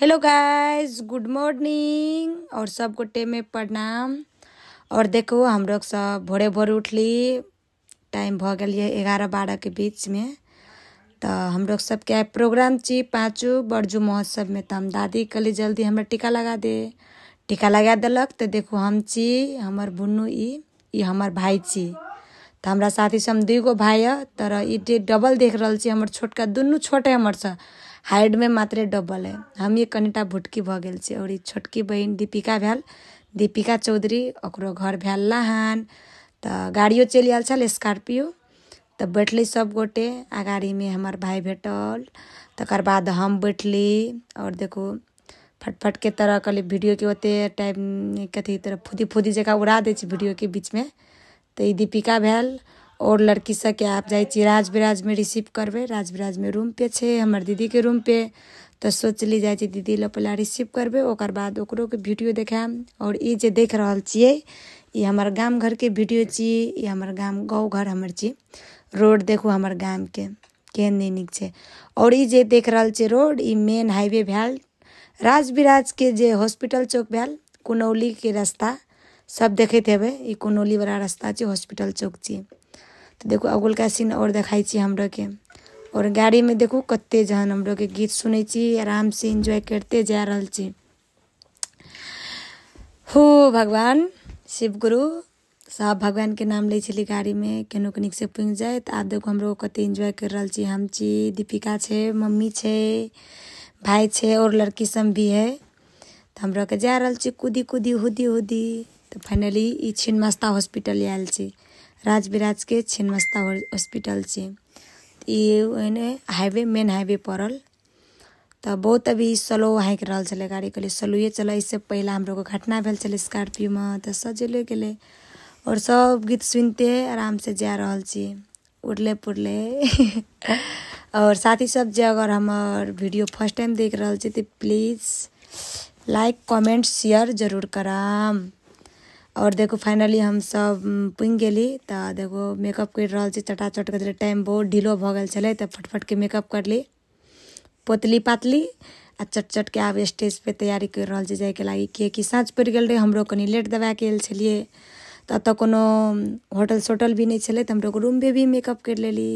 hello guys good morning और सब गोटे में प्रणाम और देखो हम लोग सब भोरे भोर उठली टाइम भ गल एगारह बारह के बीच में तो हम लोग सब क्या प्रोग्राम ची पाँचो बरजू महोत्सव में तो हम दादी कल जल्दी हमें टीका लगा दे टीका लगा दिलक तो देखो हम ची हमार बुनू ई हमार भाई ची तो हमारा साथी से हम दुगो भाई है तर डबल देख रहा हमार छोटका दुनू छोटे हमारे हाइट में मात्र डबल है हम ये कनिटा भुटकी भऽ और छोटकी बहन दीपिका भैल दीपिका चौधरी और घर भैल लहान त गाड़ियों चल आयल छल स्कॉर्पियो गोटे आ गाड़ी में हमार भाई भेटल तकर बाद हम बैठली और देखो फटफट के तरह वीडियो के ओते टाइम कथी तरह फुदी फुदी जगह उड़ा दी वीडियो के बीच में तो दीपिका भैल और लड़की सबके आप जाए राज बिराज में रिसीव करबे राज बिराज में रूम पे हमार दीदी के रूम पे तो सोच ली जाए दीदी लो पहिले रिसीव करबे ओकर बाद के वीडियो देखा और ई जे देख रहल छियै ई हमर गाम के वीडियो छी ई हमार गाम गाँव घर हमार छी रोड हमार हमर के केहन नहीं निक छे और ई जे देख रहल छियै रोड ई मेन हाईवे भेल राज के जे हॉस्पिटल चौक भेल के रास्ता सब देखैत हेबै कुनौली वाला रास्ता छै हॉस्पिटल चौक छियै तो देखो अगुल का सीन और आओर देखाइ के और गाड़ी में देखू कत्ते जहन के गीत सुनै आराम से इन्जॉय करते जा रहा छी हो भगवान शिव गुरु भगवान के नाम में छली के निक से पुङि जाए तो आप देखो हम कत इंजॉय कर रहा छी हम छी दीपिका छे मम्मी छे भाई छे और लड़की सब भी है हम के जा रहा छी कुदी कुदी हुदी हुदी तो फाइनली छिन्मास्ता छिन्मस्ता हॉस्पिटल आयल छी राजविराज के छिन्मस्ता हॉस्पिटल से ये हाईवे मेन हाईवे पड़ल तो बहुत अभी स्लो हाँक रहा है गाड़ी कहलिए स्लोए चल इससे पहले हम लोग घटना भेल स्कॉर्पियो में तो सजले गए और सब गीत सुनते आराम से जा रहा छी उड़ले पुड़ले और साथी सब जे अगर हमार वीडियो फर्स्ट टाइम देख रहा छी तो प्लीज़ लाइक कमेंट शेयर जरूर करम और देखो फाइनली हमसब पुंग गेली तऽ देखो मेकअप कर रहल चटाचट कर टाइम बहुत ढीलो भऽ गेल छलै फटफट के मेकअप ली पोतली पातली आ चट के आब स्टेज पे तैयारी कर रहल छी जाइके लागि किएकि साँझ पड़ि गेल रहै हमरो कनि लेट दबा के छलियै तो एतऽ कोनो होटल सोटल भी नहि छलै तऽ हमरो रूममे भी मेकअप करि लेली